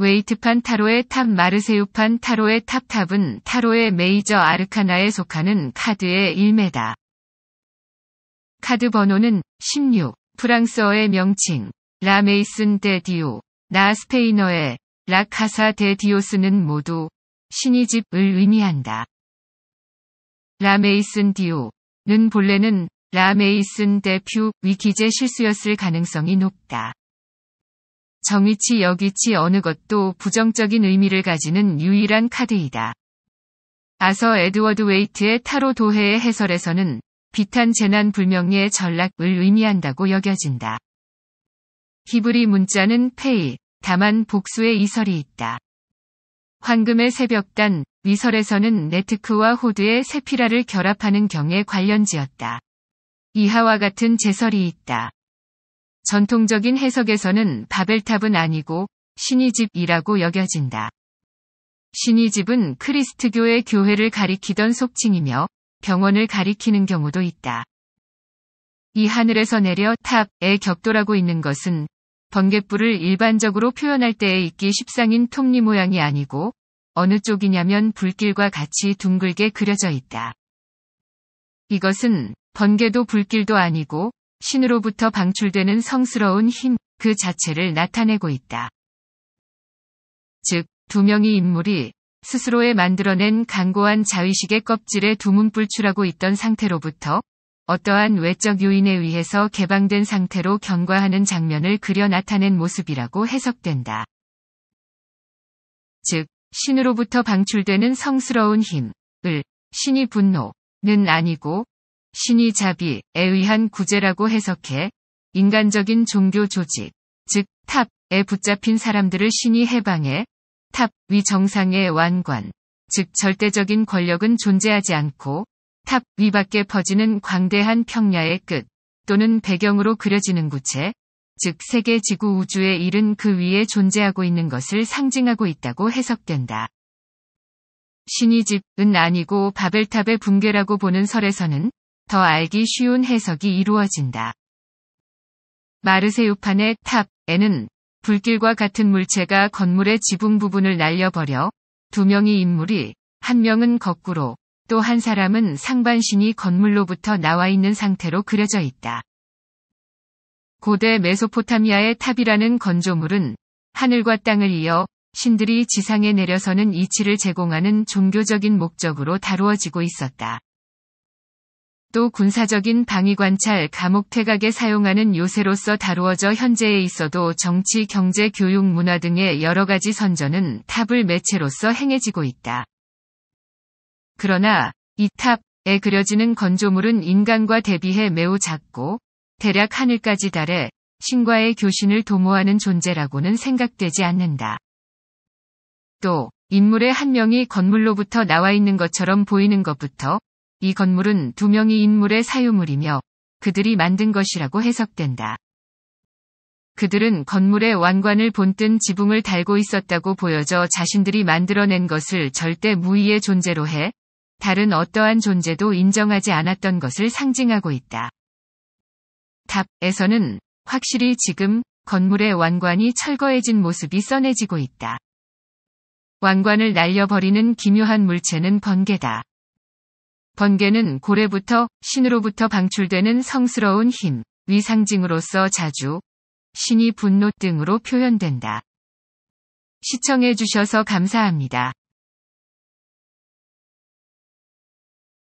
웨이트판 타로의 탑 마르세유판 타로의 탑탑은 타로의 메이저 아르카나에 속하는 카드의 일매다. 카드 번호는 16, 프랑스어의 명칭, 라 메이슨 데 디오, 나 스페인어의 라 카사 데 디오스는 모두 신이 집을 의미한다. 라 메이슨 디오는 본래는 라 메이슨 데퓨 위키제 실수였을 가능성이 높다. 정위치 여기치 어느 것도 부정적인 의미를 가지는 유일한 카드이다. 아서 에드워드 웨이트의 타로 도해의 해설에서는 비탄 재난 불명예의 전락을 의미한다고 여겨진다. 히브리 문자는 페이, 다만 복수의 이설이 있다. 황금의 새벽단, 위설에서는 네트크와 호드의 세피라를 결합하는 경에 관련지었다. 이하와 같은 제설이 있다. 전통적인 해석에서는 바벨탑은 아니고 신의 집이라고 여겨진다. 신의 집은 크리스트교의 교회를 가리키던 속칭이며 병원을 가리키는 경우도 있다. 이 하늘에서 내려 탑에 격돌하고 있는 것은 번갯불을 일반적으로 표현할 때에 있기 십상인 톱니 모양이 아니고 어느 쪽이냐면 불길과 같이 둥글게 그려져 있다. 이것은 번개도 불길도 아니고 신으로부터 방출되는 성스러운 힘 그 자체를 나타내고 있다. 즉, 두 명의 인물이 스스로의 만들어낸 강고한 자의식의 껍질에 두문불출하고 있던 상태로부터 어떠한 외적 요인에 의해서 개방된 상태로 경과하는 장면을 그려 나타낸 모습이라고 해석된다. 즉, 신으로부터 방출되는 성스러운 힘을 신이 분노는 아니고 신이 자비에 의한 구제라고 해석해 인간적인 종교 조직, 즉 탑에 붙잡힌 사람들을 신이 해방해 탑 위 정상의 완관, 즉 절대적인 권력은 존재하지 않고 탑 위 밖에 퍼지는 광대한 평야의 끝 또는 배경으로 그려지는 구체, 즉 세계 지구 우주의 일은 그 위에 존재하고 있는 것을 상징하고 있다고 해석된다. 신이 집은 아니고 바벨탑의 붕괴라고 보는 설에서는 더 알기 쉬운 해석이 이루어진다. 마르세유판의 탑에는 불길과 같은 물체가 건물의 지붕 부분을 날려버려 두 명의 인물이 한 명은 거꾸로 또 한 사람은 상반신이 건물로부터 나와 있는 상태로 그려져 있다. 고대 메소포타미아의 탑이라는 건조물은 하늘과 땅을 이어 신들이 지상에 내려서는 이치를 제공하는 종교적인 목적으로 다루어지고 있었다. 또 군사적인 방위관찰 감옥태각에 사용하는 요새로서 다루어져 현재에 있어도 정치, 경제, 교육, 문화 등의 여러 가지 선전은 탑을 매체로서 행해지고 있다. 그러나 이 탑에 그려지는 건조물은 인간과 대비해 매우 작고 대략 하늘까지 달해 신과의 교신을 도모하는 존재라고는 생각되지 않는다. 또 인물의 한 명이 건물로부터 나와 있는 것처럼 보이는 것부터 이 건물은 두명이 인물의 사유물이며 그들이 만든 것이라고 해석된다. 그들은 건물의 왕관을 본뜬 지붕을 달고 있었다고 보여져 자신들이 만들어낸 것을 절대 무의의 존재로 해 다른 어떠한 존재도 인정하지 않았던 것을 상징하고 있다. 답에서는 확실히 지금 건물의 왕관이 철거해진 모습이 써내지고 있다. 왕관을 날려버리는 기묘한 물체는 번개다. 번개는 고래부터 신으로부터 방출되는 성스러운 힘, 위상징으로서 자주, 신이 분노 등으로 표현된다. 시청해주셔서 감사합니다.